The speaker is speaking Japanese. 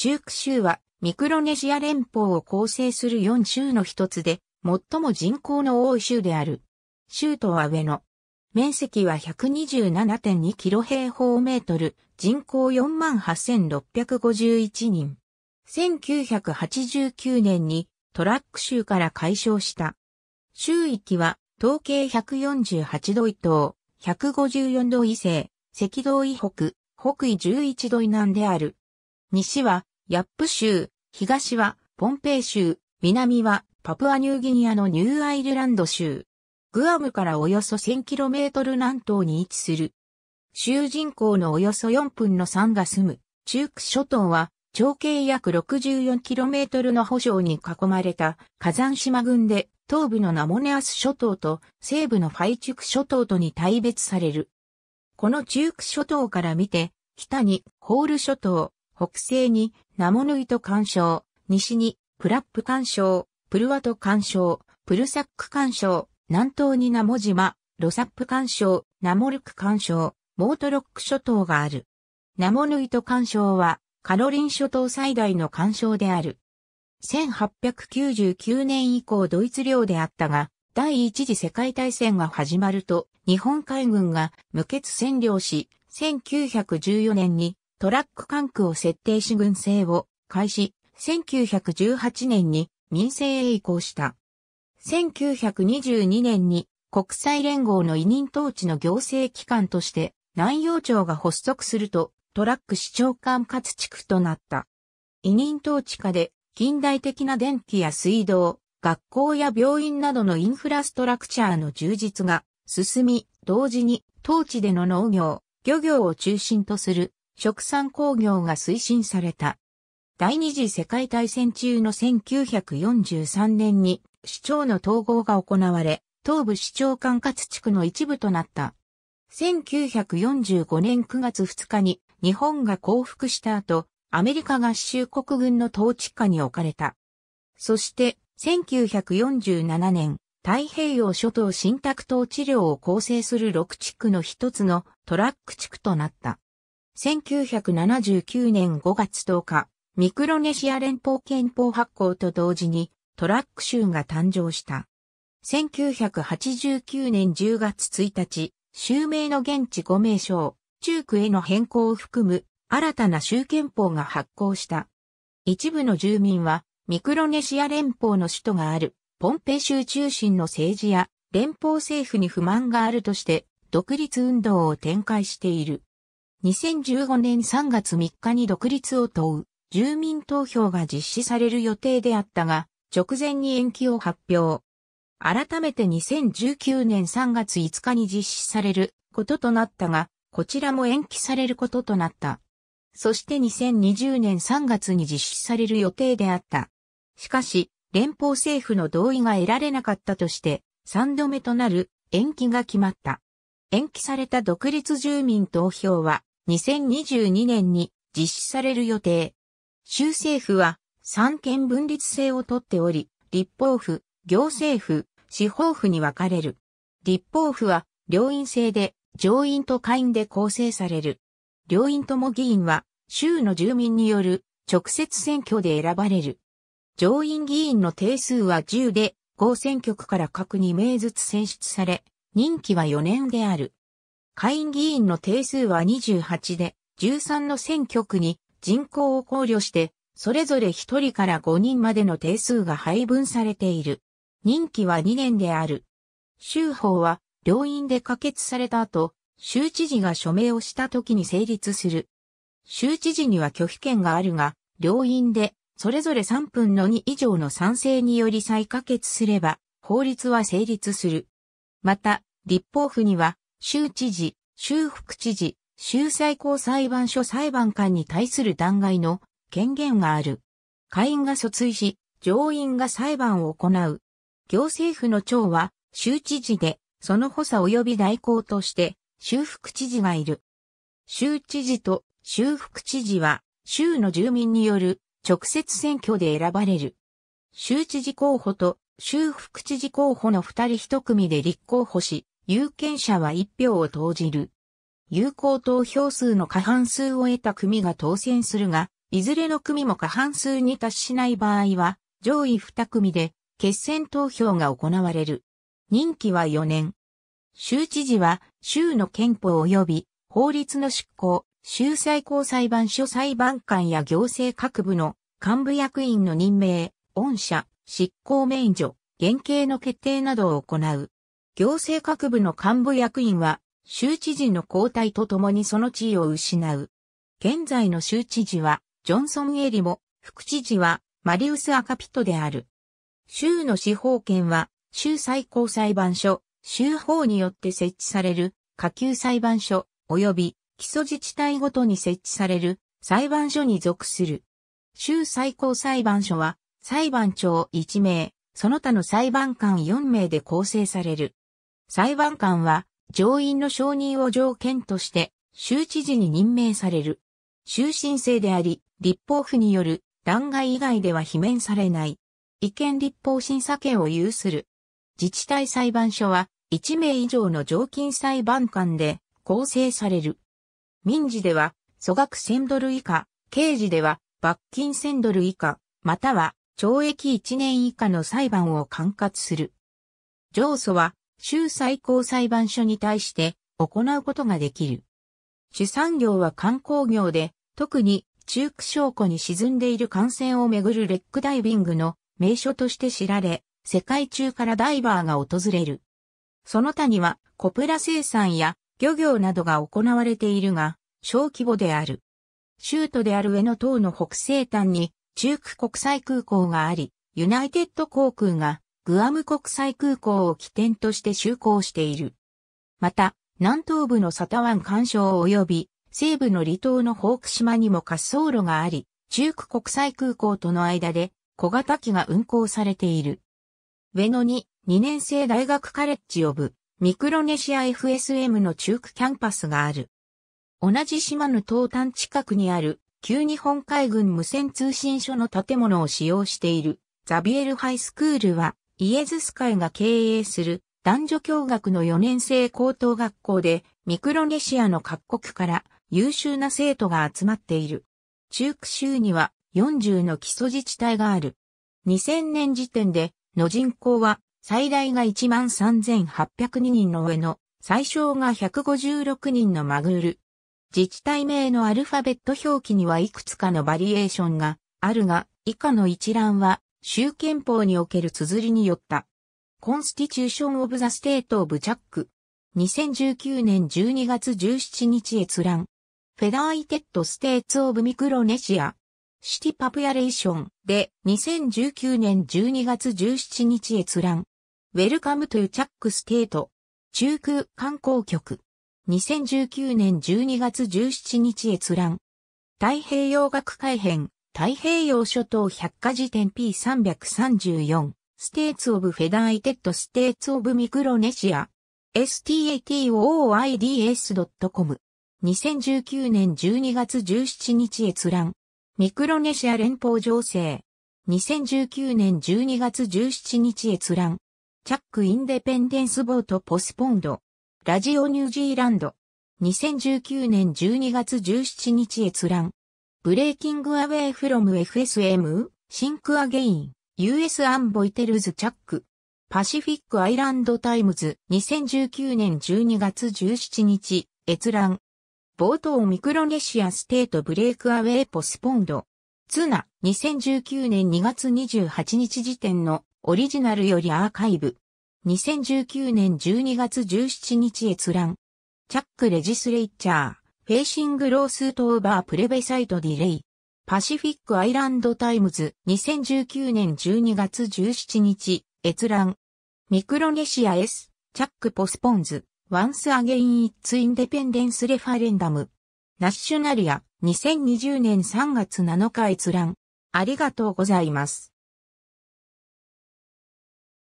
中区州はミクロネシア連邦を構成する4州の一つで、最も人口の多い州である。州都は上野。面積は127.2キロ平方メートル、人口48,651人。1989年にトラック州から解消した。州域は統計148度以東、154度以西、赤道以北、北緯11度以南である。西はヤップ州、東はポンペイ州、南はパプアニューギニアのニューアイルランド州。グアムからおよそ 1000km 南東に位置する。州人口のおよそ4分の3が住む、中区諸島は、長径約 64km の保障に囲まれた火山島群で、東部のナモネアス諸島と西部のファイチュク諸島とに大別される。この中区諸島から見て、北にホール諸島、北西にナモヌイト干渉、西に、プラップ干渉、プルワト干渉、プルサック干渉、南東にナモ島、ロサップ干渉、ナモルク干渉、モートロック諸島がある。ナモヌイト干渉は、カロリン諸島最大の干渉である。1899年以降ドイツ領であったが、第一次世界大戦が始まると、日本海軍が無欠占領し、1914年にトラック管区を設定し軍政を開始、1918年に民政へ移行した。1922年に国際連合の委任統治の行政機関として南洋庁が発足するとトラック市長管轄地区となった。委任統治下で近代的な電気や水道、学校や病院などのインフラストラクチャーの充実が進み、同時に当地での農業、漁業を中心とする食産工業が推進された。第二次世界大戦中の1943年に市長の統合が行われ、東部市長管轄地区の一部となった。1945年9月2日に日本が降伏した後、アメリカ合衆国軍の統治下に置かれた。そして、1947年、太平洋諸島新宅統治療を構成する6地区の一つのトラック地区となった。1979年5月10日、ミクロネシア連邦憲法発行と同時にトラック州が誕生した。1989年10月1日、州名の現地5名称、中区への変更を含む新たな州憲法が発行した。一部の住民はミクロネシア連邦の首都があるポンペ州中心の政治や連邦政府に不満があるとして独立運動を展開している。2015年3月3日に独立を問う住民投票が実施される予定であったが、直前に延期を発表。改めて2019年3月5日に実施されることとなったが、こちらも延期されることとなった。そして2020年3月に実施される予定であった。しかし、連邦政府の同意が得られなかったとして、3度目となる延期が決まった。延期された独立住民投票は、2022年に実施される予定。州政府は三権分立制をとっており、立法府、行政府、司法府に分かれる。立法府は両院制で上院と下院で構成される。両院とも議員は州の住民による直接選挙で選ばれる。上院議員の定数は10で、合選挙区から各2名ずつ選出され、任期は4年である。下院議員の定数は28で、13の選挙区に人口を考慮して、それぞれ1人から5人までの定数が配分されている。任期は2年である。州法は、両院で可決された後、州知事が署名をした時に成立する。州知事には拒否権があるが、両院で、それぞれ3分の2以上の賛成により再可決すれば、法律は成立する。また、立法府には、州知事、州副知事、州最高裁判所裁判官に対する弾劾の権限がある。下院が訴追し、上院が裁判を行う。行政府の長は州知事で、その補佐及び代行として州副知事がいる。州知事と州副知事は州の住民による直接選挙で選ばれる。州知事候補と州副知事候補の二人一組で立候補し、有権者は1票を投じる。有効投票数の過半数を得た組が当選するが、いずれの組も過半数に達しない場合は、上位2組で決選投票が行われる。任期は4年。州知事は州の憲法及び法律の執行、州最高裁判所裁判官や行政各部の幹部役員の任命、恩赦、執行免除、減刑の決定などを行う。行政各部の幹部役員は、州知事の交代とともにその地位を失う。現在の州知事は、ジョンソン・エリモ、副知事は、マリウス・アカピトである。州の司法権は、州最高裁判所、州法によって設置される、下級裁判所、及び、基礎自治体ごとに設置される、裁判所に属する。州最高裁判所は、裁判長1名、その他の裁判官4名で構成される。裁判官は上院の承認を条件として州知事に任命される。終身制であり、立法府による弾劾以外では罷免されない。違憲立法審査権を有する。自治体裁判所は1名以上の常勤裁判官で構成される。民事では粗額1000ドル以下、刑事では罰金1000ドル以下、または懲役1年以下の裁判を管轄する。上訴は州最高裁判所に対して行うことができる。主産業は観光業で、特に中区証拠に沈んでいる艦船をめぐるレックダイビングの名所として知られ、世界中からダイバーが訪れる。その他にはコプラ生産や漁業などが行われているが、小規模である。州都である上野島の北西端に中区国際空港があり、ユナイテッド航空がグアム国際空港を起点として就航している。また、南東部のサタワン干渉及び西部の離島のホーク島にも滑走路があり、中区国際空港との間で小型機が運航されている。上野に2年生大学カレッジオブミクロネシア FSM の中区キャンパスがある。同じ島の東端近くにある旧日本海軍無線通信所の建物を使用しているザビエルハイスクールはイエズス会が経営する男女共学の4年生高等学校でミクロネシアの各国から優秀な生徒が集まっている。中区州には40の基礎自治体がある。2000年時点での人口は最大が13,802人の上の最小が156人のマグール。自治体名のアルファベット表記にはいくつかのバリエーションがあるが、以下の一覧は州憲法における綴りによった。コンスティチューション・オブ・ザ・ステート・オブ・ t ャック。c z e c 2019年12月17日閲覧。フェダーイテッド・ステーツ・オブ・ミクロネシア。シティ・パプヤレーションで2019年12月17日閲覧。ウェルカム・トゥ・チャック・ステート。中空観光局。2019年12月17日閲覧。太平洋学改編。太平洋諸島百科事典 P334、ステーツオブフェダイテッドステーツオブミクロネシア、statoids.com。2019年12月17日閲覧。ミクロネシア連邦情勢。2019年12月17日閲覧。チャックインデペンデンスボートポスポンド。ラジオニュージーランド。2019年12月17日閲覧。ブレイキングアウェイフロム FSM、シンクアゲイン、US アンボイテルズチャック。パシフィックアイランドタイムズ2019年12月17日、閲覧。冒頭ミクロネシアステートブレイクアウェイポスポンド。ツナ2019年2月28日時点のオリジナルよりアーカイブ。2019年12月17日閲覧。チャックレジスレイチャー。フェイシングロースートオーバープレベサイトディレイ。パシフィックアイランドタイムズ2019年12月17日、閲覧。ミクロネシア S、チャックポスポンズ、ワンスアゲインイッツインデペンデンスレファレンダム。ナッシュナリア、2020年3月7日閲覧。ありがとうございます。